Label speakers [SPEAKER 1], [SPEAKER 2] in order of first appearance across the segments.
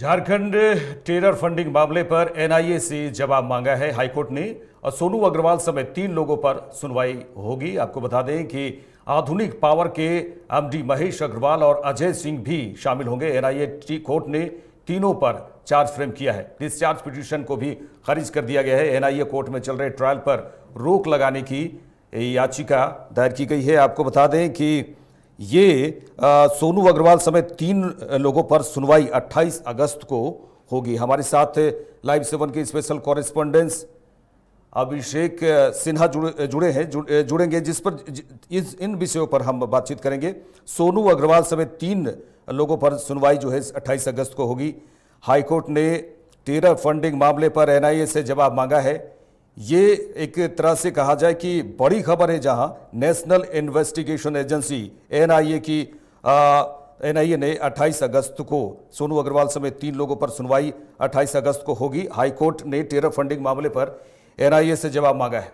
[SPEAKER 1] Jharkhand terror funding मामले पर NIA से जवाब मांगा है हाईकोर्ट ने और सोनू अग्रवाल समेत तीन लोगों पर सुनवाई होगी आपको बता दें कि आधुनिक पावर के एमडी महेश अग्रवाल और अजय सिंह भी शामिल होंगे एनआईए कोर्ट ने तीनों पर चार्ज फ्रेम किया है डिस्चार्ज पिटीशन को भी खारिज कर दिया गया है एनआईए कोर्ट में चल रहे ट्रायल पर रोक लगाने की याचिका दायर की गई है आपको बता दें कि ये सोनू अग्रवाल समेत तीन लोगों पर सुनवाई 28 अगस्त को होगी हमारे साथ लाइव सेवन के स्पेशल कॉरेस्पॉन्डेंस अभिषेक सिन्हा जुड़े जुड़े हैं जुड़ेंगे जिस पर इस इन विषयों पर हम बातचीत करेंगे सोनू अग्रवाल समेत तीन लोगों पर सुनवाई जो है अट्ठाईस अगस्त को होगी हाईकोर्ट ने तेरह फंडिंग मामले पर एनआईए से जवाब मांगा है ये एक तरह से कहा जाए कि बड़ी खबर है जहां नेशनल इन्वेस्टिगेशन एजेंसी एनआईए की एनआईए ने 28 अगस्त को सोनू अग्रवाल समेत तीन लोगों पर सुनवाई 28 अगस्त को होगी हाईकोर्ट ने टेरर फंडिंग मामले पर एनआईए से जवाब मांगा है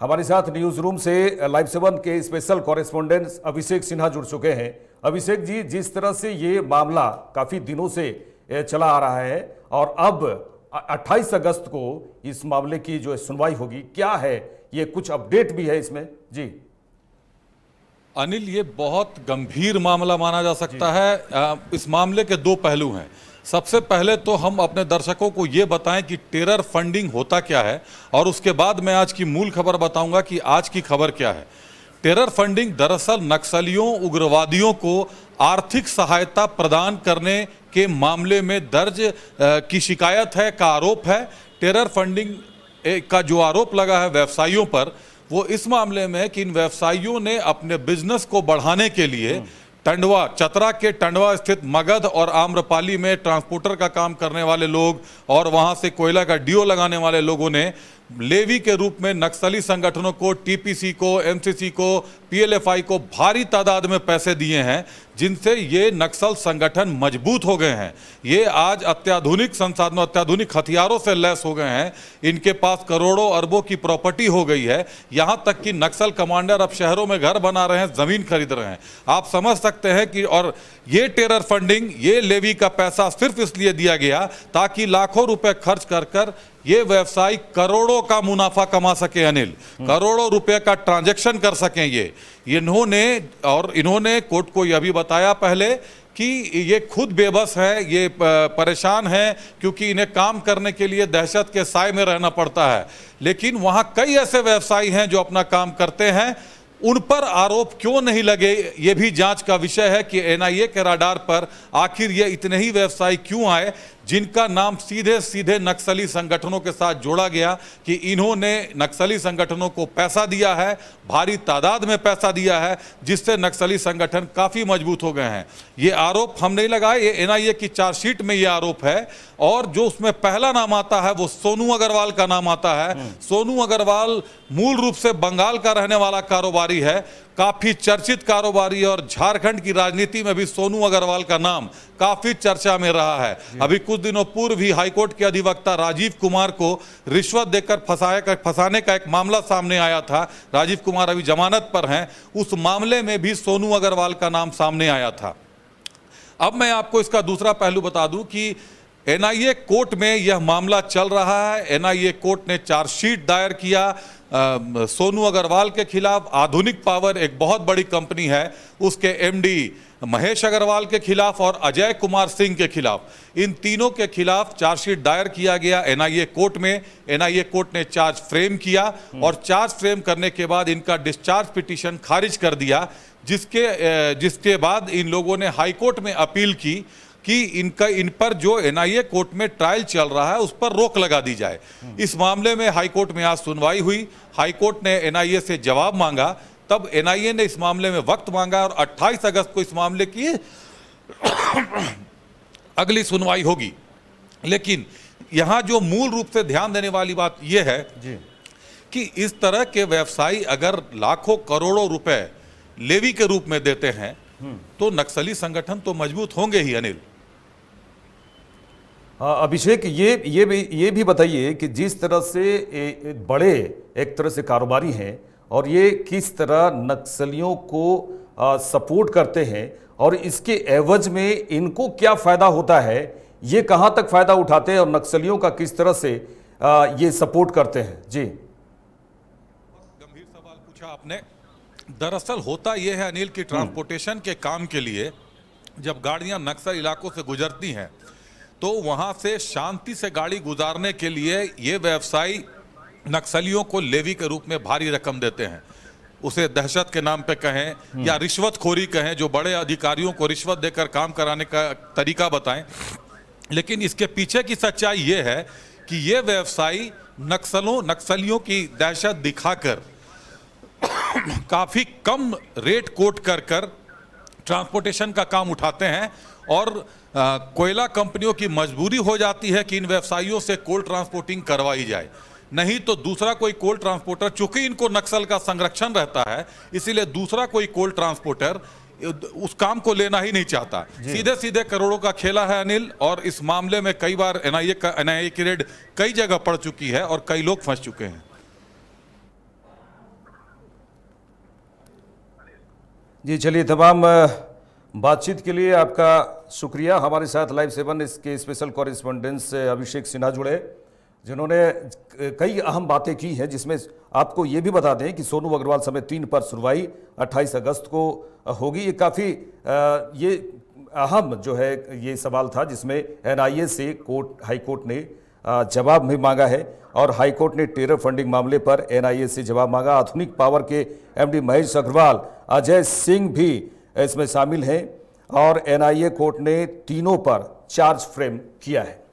[SPEAKER 1] हमारे साथ न्यूज रूम से लाइव सेवन के स्पेशल कॉरेस्पॉन्डेंट अभिषेक सिन्हा जुड़ चुके हैं अभिषेक जी जिस तरह से ये मामला काफी दिनों से चला आ रहा है और अब 28 अगस्त को इस मामले की जो सुनवाई होगी क्या है ये कुछ अपडेट भी है इसमें जी
[SPEAKER 2] अनिल ये बहुत गंभीर मामला माना जा सकता है इस मामले के दो पहलू हैं सबसे पहले तो हम अपने दर्शकों को ये बताएं कि टेरर फंडिंग होता क्या है और उसके बाद मैं आज की मूल खबर बताऊंगा कि आज की खबर क्या है टेरर फंडिंग दरअसल नक्सलियों उग्रवादियों को आर्थिक सहायता प्रदान करने के मामले में दर्ज की शिकायत है का आरोप है टेरर फंडिंग का जो आरोप लगा है व्यवसायियों पर वो इस मामले में कि इन व्यवसायियों ने अपने बिजनेस को बढ़ाने के लिए टंडवा चतरा के टंडवा स्थित मगध और आम्रपाली में ट्रांसपोर्टर का काम करने वाले लोग और वहां से कोयला का डीओ लगाने वाले लोगों ने लेवी के रूप में नक्सली संगठनों को टीपीसी को एमसीसी को पीएलएफआई को भारी तादाद में पैसे दिए हैं जिनसे ये नक्सल संगठन मजबूत हो गए हैं ये आज अत्याधुनिक संसाधनों अत्याधुनिक हथियारों से लैस हो गए हैं इनके पास करोड़ों अरबों की प्रॉपर्टी हो गई है यहाँ तक कि नक्सल कमांडर अब शहरों में घर बना रहे हैं ज़मीन खरीद रहे हैं आप समझ सकते हैं कि और ये टेरर फंडिंग ये लेवी का पैसा सिर्फ इसलिए दिया गया ताकि लाखों रुपये खर्च कर कर ये व्यवसाय करोड़ों का मुनाफा कमा सके अनिल हम्म। करोड़ों रुपए का ट्रांजैक्शन कर सकें ये इन्होंने और इन्होंने कोर्ट को यह भी बताया पहले कि ये खुद बेबस है ये परेशान है क्योंकि इन्हें काम करने के लिए दहशत के साय में रहना पड़ता है लेकिन वहाँ कई ऐसे व्यवसायी हैं जो अपना काम करते हैं उन पर आरोप क्यों नहीं लगे ये भी जांच का विषय है कि एनआईए के राडार पर आखिर ये इतने ही व्यवसायी क्यों आए जिनका नाम सीधे सीधे नक्सली संगठनों के साथ जोड़ा गया कि इन्होंने नक्सली संगठनों को पैसा दिया है भारी तादाद में पैसा दिया है जिससे नक्सली संगठन काफ़ी मजबूत हो गए हैं ये आरोप हम नहीं लगाए ये एन की चार्जशीट में ये आरोप है और जो उसमें पहला नाम आता है वो सोनू अग्रवाल का नाम आता है हम्म। सोनू अग्रवाल मूल रूप से बंगाल का रहने वाला कारोबारी है काफ़ी चर्चित कारोबारी और झारखंड की राजनीति में भी सोनू अग्रवाल का नाम काफ़ी चर्चा में रहा है अभी कुछ दिनों पूर्व ही हाईकोर्ट के अधिवक्ता राजीव कुमार को रिश्वत देकर फंसाया का फंसाने का एक मामला सामने आया था राजीव कुमार अभी जमानत पर हैं उस मामले में भी सोनू अग्रवाल का नाम सामने आया था अब मैं आपको इसका दूसरा पहलू बता दूं कि एनआईए कोर्ट में यह मामला चल रहा है एनआईए कोर्ट ने चार्जशीट दायर किया सोनू अग्रवाल के खिलाफ आधुनिक पावर एक बहुत बड़ी कंपनी है उसके एमडी महेश अग्रवाल के खिलाफ और अजय कुमार सिंह के खिलाफ इन तीनों के खिलाफ चार्जशीट दायर किया गया एनआईए कोर्ट में एनआईए कोर्ट ने चार्ज फ्रेम किया और चार्ज फ्रेम करने के बाद इनका डिस्चार्ज पिटीशन खारिज कर दिया जिसके जिसके बाद इन लोगों ने हाईकोर्ट में अपील की कि इनका इन पर जो एनआईए कोर्ट में ट्रायल चल रहा है उस पर रोक लगा दी जाए इस मामले में हाईकोर्ट में आज सुनवाई हुई हाईकोर्ट ने एनआईए से जवाब मांगा तब एनआईए ने इस मामले में वक्त मांगा और 28 अगस्त को इस मामले की अगली सुनवाई होगी लेकिन यहां जो मूल रूप से ध्यान देने वाली बात यह है कि इस तरह के व्यवसायी अगर लाखों करोड़ों रुपए लेवी के रूप में देते हैं हम्म। तो नक्सली संगठन तो मजबूत होंगे ही अनिल
[SPEAKER 1] हाँ, अभिषेक ये ये भी ये भी बताइए कि जिस तरह से बड़े एक तरह से कारोबारी हैं और ये किस तरह नक्सलियों को सपोर्ट करते हैं और इसके एवज में इनको क्या फ़ायदा होता है ये कहाँ तक फ़ायदा उठाते हैं और नक्सलियों का किस तरह से ये सपोर्ट करते हैं जी
[SPEAKER 2] गंभीर सवाल पूछा आपने दरअसल होता यह है अनिल की हम्म। ट्रांसपोर्टेशन के काम के लिए जब गाड़ियां नक्सल इलाकों से गुजरती हैं तो वहाँ से शांति से गाड़ी गुजारने के लिए ये व्यवसायी नक्सलियों को लेवी के रूप में भारी रकम देते हैं उसे दहशत के नाम पे कहें हम्म। या रिश्वतखोरी कहें जो बड़े अधिकारियों को रिश्वत देकर काम कराने का तरीका बताएं लेकिन इसके पीछे की सच्चाई ये है कि ये व्यवसायी नक्सलों नक्सलियों की दहशत दिखाकर काफ़ी कम रेट कोट कर कर ट्रांसपोर्टेशन का काम उठाते हैं और कोयला कंपनियों की मजबूरी हो जाती है कि इन व्यवसायियों से कोल ट्रांसपोर्टिंग करवाई जाए नहीं तो दूसरा कोई कोल ट्रांसपोर्टर चूंकि इनको नक्सल का संरक्षण रहता है इसीलिए दूसरा कोई कोल ट्रांसपोर्टर उस काम को लेना ही नहीं चाहता सीधे सीधे करोड़ों का खेला है अनिल और इस मामले में कई बार एनआईए का एनआईए की रेड कई जगह पड़ चुकी है और कई लोग फंस चुके हैं
[SPEAKER 1] जी चलिए तमाम बातचीत के लिए आपका शुक्रिया हमारे साथ लाइव सेवन इसके स्पेशल कॉरेस्पॉन्डेंस अभिषेक सिन्हा जुड़े जिन्होंने कई अहम बातें की हैं जिसमें आपको ये भी बता दें कि सोनू अग्रवाल समेत तीन पर सुनवाई 28 अगस्त को होगी ये काफ़ी ये अहम जो है ये सवाल था जिसमें एनआईए से कोर्ट हाईकोर्ट ने जवाब भी मांगा है और हाईकोर्ट ने टेरर फंडिंग मामले पर एनआईए से जवाब मांगा आधुनिक पावर के एमडी महेश अग्रवाल अजय सिंह भी इसमें शामिल हैं और एनआईए कोर्ट ने तीनों पर चार्ज फ्रेम किया है